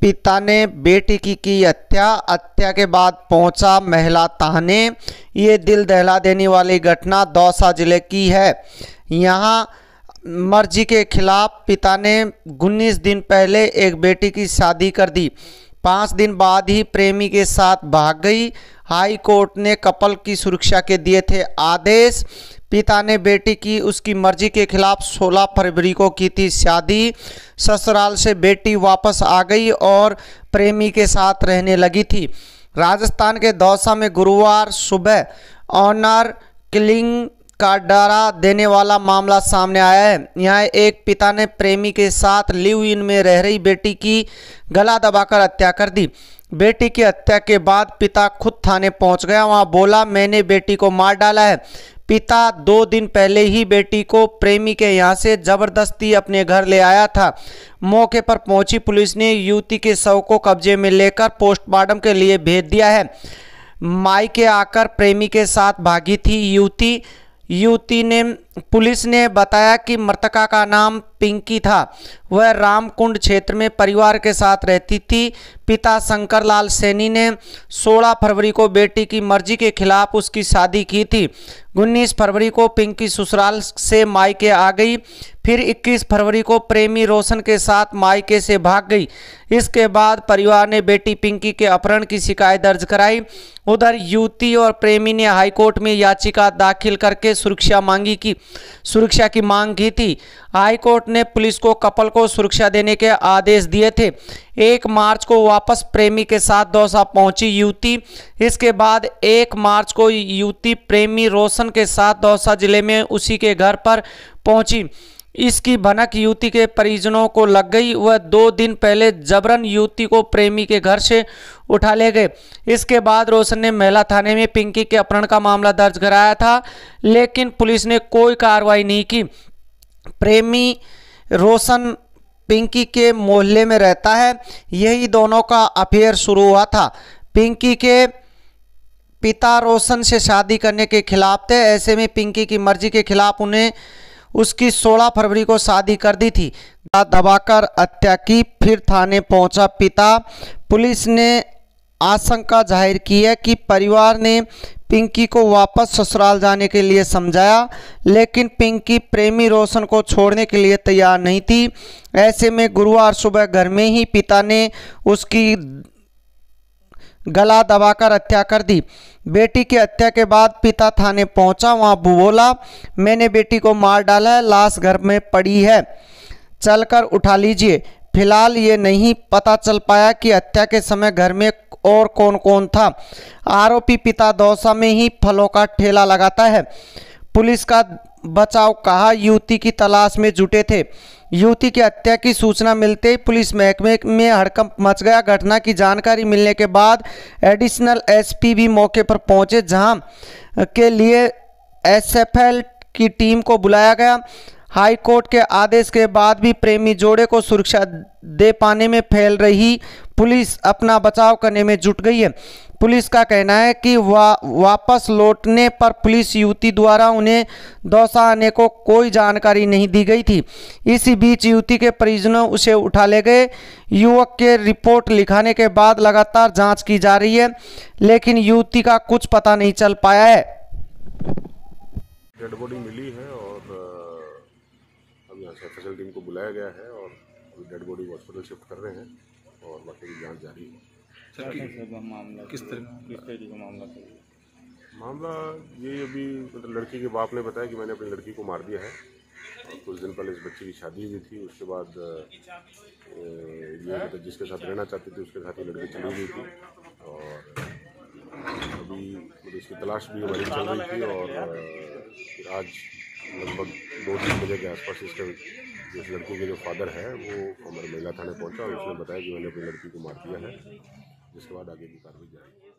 पिता ने बेटी की की हत्या हत्या के बाद पहुंचा महिला ताने ये दिल दहला देने वाली घटना दौसा जिले की है यहाँ मर्जी के खिलाफ पिता ने उन्नीस दिन पहले एक बेटी की शादी कर दी पाँच दिन बाद ही प्रेमी के साथ भाग गई हाई कोर्ट ने कपल की सुरक्षा के दिए थे आदेश पिता ने बेटी की उसकी मर्जी के खिलाफ 16 फरवरी को की थी शादी ससुराल से बेटी वापस आ गई और प्रेमी के साथ रहने लगी थी राजस्थान के दौसा में गुरुवार सुबह ऑनर किलिंग का डरा देने वाला मामला सामने आया है यहाँ एक पिता ने प्रेमी के साथ लिव इन में रह रही बेटी की गला दबाकर हत्या कर दी बेटी की हत्या के बाद पिता खुद थाने पहुंच गया वहां बोला मैंने बेटी को मार डाला है पिता दो दिन पहले ही बेटी को प्रेमी के यहाँ से ज़बरदस्ती अपने घर ले आया था मौके पर पहुंची पुलिस ने युवती के शव को कब्जे में लेकर पोस्टमार्टम के लिए भेज दिया है माई के आकर प्रेमी के साथ भागी थी युवती युवती ने पुलिस ने बताया कि मृतका का नाम पिंकी था वह रामकुंड क्षेत्र में परिवार के साथ रहती थी पिता शंकरलाल सैनी ने 16 फरवरी को बेटी की मर्जी के खिलाफ उसकी शादी की थी उन्नीस फरवरी को पिंकी ससुराल से मायके आ गई फिर 21 फरवरी को प्रेमी रोशन के साथ मायके से भाग गई इसके बाद परिवार ने बेटी पिंकी के अपहरण की शिकायत दर्ज कराई उधर युवती और प्रेमी ने हाईकोर्ट में याचिका दाखिल करके सुरक्षा मांगी की सुरक्षा की मांग की थी हाईकोर्ट ने पुलिस को कपल को सुरक्षा देने के आदेश दिए थे एक मार्च को वापस प्रेमी के साथ दौसा पहुंची युवती इसके बाद एक मार्च को युवती प्रेमी रोशन के साथ दौसा जिले में उसी के घर पर पहुंची इसकी भनक युवती के परिजनों को लग गई वह दो दिन पहले जबरन युवती को प्रेमी के घर से उठा ले गए इसके बाद रोशन ने महिला थाने में पिंकी के अपहरण का मामला दर्ज कराया था लेकिन पुलिस ने कोई कार्रवाई नहीं की प्रेमी रोशन पिंकी के मोहल्ले में रहता है यही दोनों का अफेयर शुरू हुआ था पिंकी के पिता रोशन से शादी करने के खिलाफ थे ऐसे में पिंकी की मर्जी के खिलाफ उन्हें उसकी 16 फरवरी को शादी कर दी थी दबाकर हत्या की फिर थाने पहुंचा पिता पुलिस ने आशंका जाहिर की है कि परिवार ने पिंकी को वापस ससुराल जाने के लिए समझाया लेकिन पिंकी प्रेमी रोशन को छोड़ने के लिए तैयार नहीं थी ऐसे में गुरुवार सुबह घर में ही पिता ने उसकी गला दबाकर हत्या कर दी बेटी की हत्या के बाद पिता थाने पहुंचा वहां बोला मैंने बेटी को मार डाला है लाश घर में पड़ी है चलकर उठा लीजिए फिलहाल ये नहीं पता चल पाया कि हत्या के समय घर में और कौन कौन था आरोपी पिता दौसा में ही फलों का ठेला लगाता है पुलिस का बचाव कहा युवती की तलाश में जुटे थे युवती की हत्या की सूचना मिलते ही पुलिस महकमे में हड़कंप मच गया घटना की जानकारी मिलने के बाद एडिशनल एसपी भी मौके पर पहुंचे जहां के लिए एसएफएल की टीम को बुलाया गया हाई कोर्ट के आदेश के बाद भी प्रेमी जोड़े को सुरक्षा दे पाने में फैल रही पुलिस अपना बचाव करने में जुट गई है पुलिस का कहना है कि वा, वापस लौटने पर पुलिस युवती द्वारा उन्हें आने को कोई जानकारी नहीं दी गई थी इसी बीच युवती के परिजनों उसे उठा ले गए युवक के रिपोर्ट लिखाने के बाद लगातार जांच की जा रही है लेकिन युवती का कुछ पता नहीं चल पाया है डेड बॉडी मिली है और एम्बुलेंस एफ टीम को बुलाया गया है और अभी डेड बॉडी को हॉस्पिटल शिफ्ट कर रहे हैं और बाकी की जाँच जारी है मामला किस तरह का मामला मामला ये अभी मतलब लड़की के बाप ने बताया कि मैंने अपनी लड़की को मार दिया है कुछ दिन पहले इस बच्ची की शादी हुई थी उसके बाद ये मतलब जिसके साथ रहना चाहती थी उसके साथ ये लड़की चली गई थी और अभी मतलब इसकी तलाश भी हमारी चल रही थी और आज लगभग दो तीन बजे के आसपास इसके इस लड़की के जो फादर है वो अमर महिला थाने पहुंचा और उसने बताया कि मैंने अपनी लड़की को मार दिया है जिसके बाद आगे की कार्रवाई जाएगी